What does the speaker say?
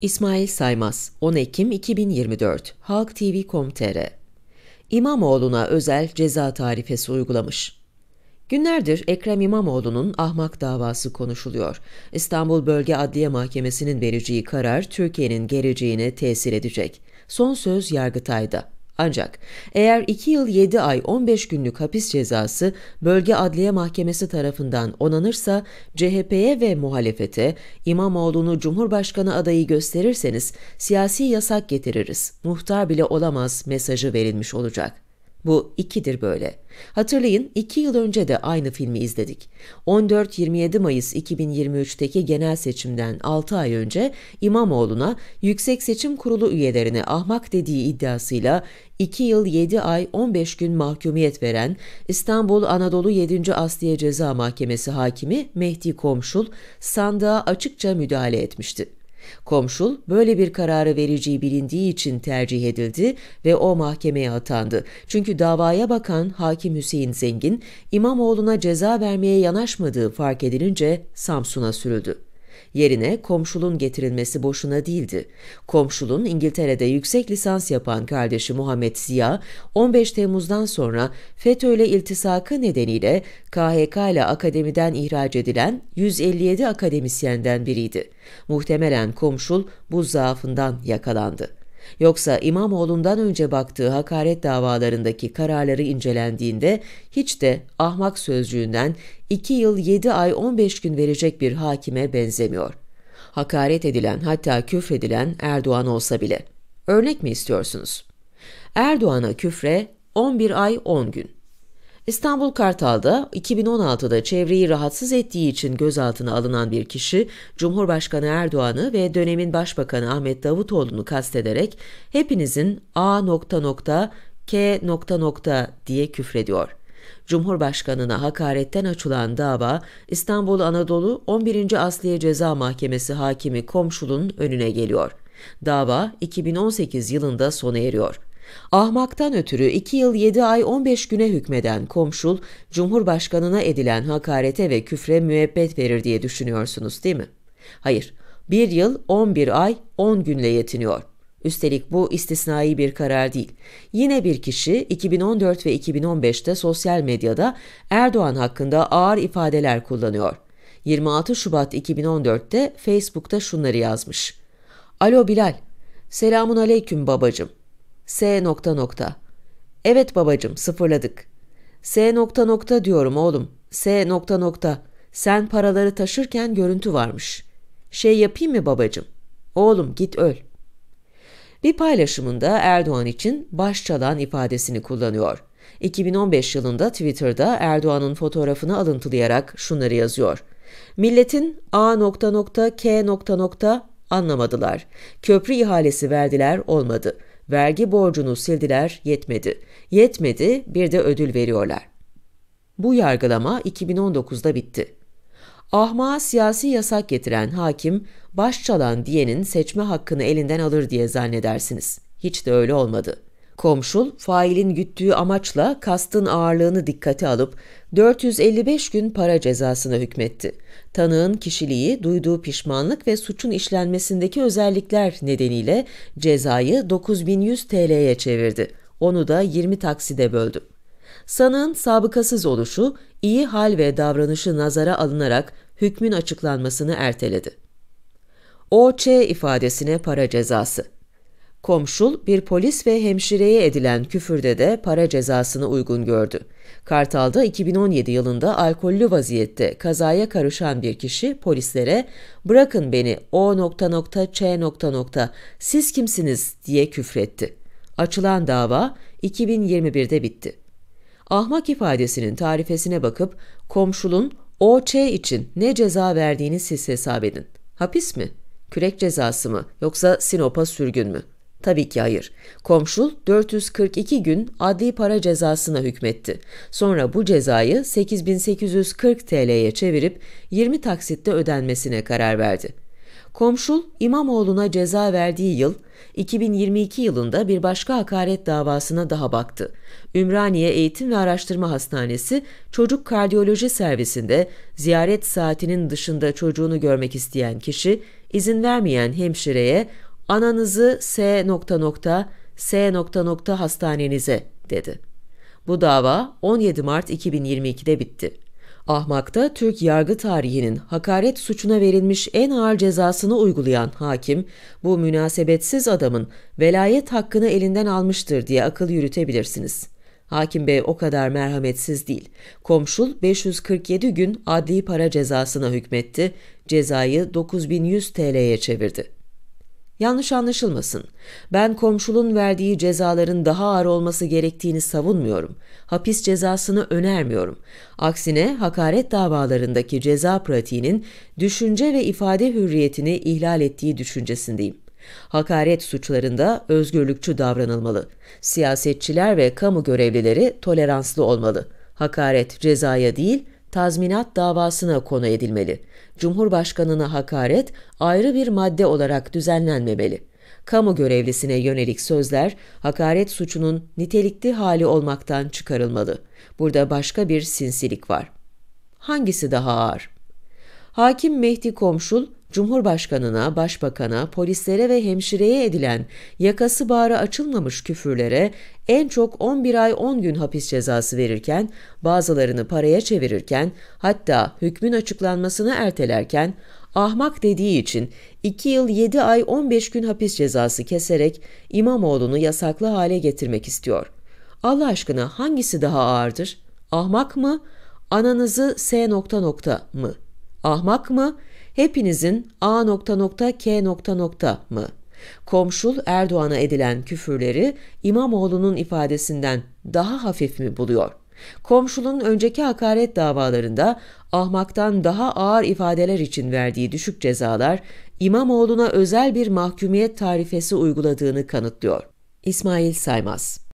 İsmail Saymaz, 10 Ekim 2024, Halk TV.com.tr İmamoğlu'na özel ceza tarifesi uygulamış. Günlerdir Ekrem İmamoğlu'nun ahmak davası konuşuluyor. İstanbul Bölge Adliye Mahkemesi'nin vereceği karar Türkiye'nin geleceğine tesir edecek. Son söz Yargıtay'da. Ancak eğer 2 yıl 7 ay 15 günlük hapis cezası bölge adliye mahkemesi tarafından onanırsa CHP'ye ve muhalefete İmamoğlu'nu Cumhurbaşkanı adayı gösterirseniz siyasi yasak getiririz, muhtar bile olamaz mesajı verilmiş olacak. Bu ikidir böyle. Hatırlayın iki yıl önce de aynı filmi izledik. 14-27 Mayıs 2023'teki genel seçimden 6 ay önce İmamoğlu'na Yüksek Seçim Kurulu üyelerine ahmak dediği iddiasıyla 2 yıl 7 ay 15 gün mahkumiyet veren İstanbul Anadolu 7. Asliye Ceza Mahkemesi hakimi Mehdi Komşul sandığa açıkça müdahale etmişti. Komşul böyle bir kararı vereceği bilindiği için tercih edildi ve o mahkemeye atandı. Çünkü davaya bakan hakim Hüseyin Zengin İmamoğlu'na ceza vermeye yanaşmadığı fark edilince Samsun'a sürüldü. Yerine komşulun getirilmesi boşuna değildi. Komşulun İngiltere'de yüksek lisans yapan kardeşi Muhammed Ziya, 15 Temmuz'dan sonra FETÖ ile iltisakı nedeniyle KHK ile akademiden ihraç edilen 157 akademisyenden biriydi. Muhtemelen komşul bu zaafından yakalandı. Yoksa İmamoğlu'ndan önce baktığı hakaret davalarındaki kararları incelendiğinde hiç de ahmak sözcüğünden 2 yıl 7 ay 15 gün verecek bir hakime benzemiyor. Hakaret edilen hatta küfredilen Erdoğan olsa bile. Örnek mi istiyorsunuz? Erdoğan'a küfre 11 ay 10 gün. İstanbul Kartal'da 2016'da çevreyi rahatsız ettiği için gözaltına alınan bir kişi Cumhurbaşkanı Erdoğan'ı ve dönemin Başbakanı Ahmet Davutoğlu'nu kastederek hepinizin A nokta nokta K nokta nokta diye küfrediyor. Cumhurbaşkanına hakaretten açılan dava İstanbul Anadolu 11. Asliye Ceza Mahkemesi hakimi Komşul'un önüne geliyor. Dava 2018 yılında sona eriyor. Ahmaktan ötürü 2 yıl 7 ay 15 güne hükmeden komşul, Cumhurbaşkanına edilen hakarete ve küfre müebbet verir diye düşünüyorsunuz değil mi? Hayır, 1 yıl 11 ay 10 günle yetiniyor. Üstelik bu istisnai bir karar değil. Yine bir kişi 2014 ve 2015'te sosyal medyada Erdoğan hakkında ağır ifadeler kullanıyor. 26 Şubat 2014'te Facebook'ta şunları yazmış. Alo Bilal, selamun aleyküm babacım. S nokta nokta. Evet babacım sıfırladık. S nokta nokta diyorum oğlum. S nokta nokta. Sen paraları taşırken görüntü varmış. Şey yapayım mı babacım? Oğlum git öl. Bir paylaşımında Erdoğan için baş çalan ifadesini kullanıyor. 2015 yılında Twitter'da Erdoğan'ın fotoğrafını alıntılayarak şunları yazıyor. Milletin A nokta nokta K nokta nokta anlamadılar. Köprü ihalesi verdiler olmadı. Vergi borcunu sildiler, yetmedi. Yetmedi, bir de ödül veriyorlar. Bu yargılama 2019'da bitti. Ahmağa siyasi yasak getiren hakim, baş çalan diyenin seçme hakkını elinden alır diye zannedersiniz. Hiç de öyle olmadı. Komşul, failin güttüğü amaçla kastın ağırlığını dikkate alıp 455 gün para cezasına hükmetti. Tanığın kişiliği, duyduğu pişmanlık ve suçun işlenmesindeki özellikler nedeniyle cezayı 9100 TL'ye çevirdi. Onu da 20 takside böldü. Sanığın sabıkasız oluşu, iyi hal ve davranışı nazara alınarak hükmün açıklanmasını erteledi. OÇ ifadesine para cezası Komşul bir polis ve hemşireye edilen küfürde de para cezasını uygun gördü. Kartal'da 2017 yılında alkollü vaziyette kazaya karışan bir kişi polislere "Bırakın beni. O nokta nokta Ç nokta nokta. Siz kimsiniz?" diye küfretti. Açılan dava 2021'de bitti. Ahmak ifadesinin tarifesine bakıp komşulun OÇ için ne ceza verdiğini siz hesap edin. Hapis mi? Kürek cezası mı yoksa Sinop'a sürgün mü? Tabii ki hayır. Komşul 442 gün adli para cezasına hükmetti. Sonra bu cezayı 8840 TL'ye çevirip 20 taksitte ödenmesine karar verdi. Komşul İmamoğlu'na ceza verdiği yıl 2022 yılında bir başka hakaret davasına daha baktı. Ümraniye Eğitim ve Araştırma Hastanesi çocuk kardiyoloji servisinde ziyaret saatinin dışında çocuğunu görmek isteyen kişi izin vermeyen hemşireye Ananızı S nokta nokta S nokta nokta hastanenize dedi. Bu dava 17 Mart 2022'de bitti. Ahmak'ta Türk yargı tarihinin hakaret suçuna verilmiş en ağır cezasını uygulayan hakim, bu münasebetsiz adamın velayet hakkını elinden almıştır diye akıl yürütebilirsiniz. Hakim Bey o kadar merhametsiz değil. Komşul 547 gün adli para cezasına hükmetti, cezayı 9100 TL'ye çevirdi. Yanlış anlaşılmasın. Ben komşulun verdiği cezaların daha ağır olması gerektiğini savunmuyorum. Hapis cezasını önermiyorum. Aksine hakaret davalarındaki ceza pratiğinin düşünce ve ifade hürriyetini ihlal ettiği düşüncesindeyim. Hakaret suçlarında özgürlükçü davranılmalı. Siyasetçiler ve kamu görevlileri toleranslı olmalı. Hakaret cezaya değil, tazminat davasına konu edilmeli. Cumhurbaşkanına hakaret ayrı bir madde olarak düzenlenmemeli. Kamu görevlisine yönelik sözler hakaret suçunun nitelikli hali olmaktan çıkarılmalı. Burada başka bir sinsilik var. Hangisi daha ağır? Hakim Mehdi Komşul Cumhurbaşkanına, başbakana, polislere ve hemşireye edilen yakası bağrı açılmamış küfürlere en çok 11 ay 10 gün hapis cezası verirken, bazılarını paraya çevirirken, hatta hükmün açıklanmasını ertelerken, ahmak dediği için 2 yıl 7 ay 15 gün hapis cezası keserek İmamoğlu'nu yasaklı hale getirmek istiyor. Allah aşkına hangisi daha ağırdır? Ahmak mı? Ananızı S nokta nokta mı? Ahmak mı? hepinizin A nokta nokta K nokta nokta mı? Komşul Erdoğan'a edilen küfürleri İmamoğlu'nun ifadesinden daha hafif mi buluyor? Komşulun önceki hakaret davalarında ahmaktan daha ağır ifadeler için verdiği düşük cezalar İmamoğlu'na özel bir mahkumiyet tarifesi uyguladığını kanıtlıyor. İsmail Saymaz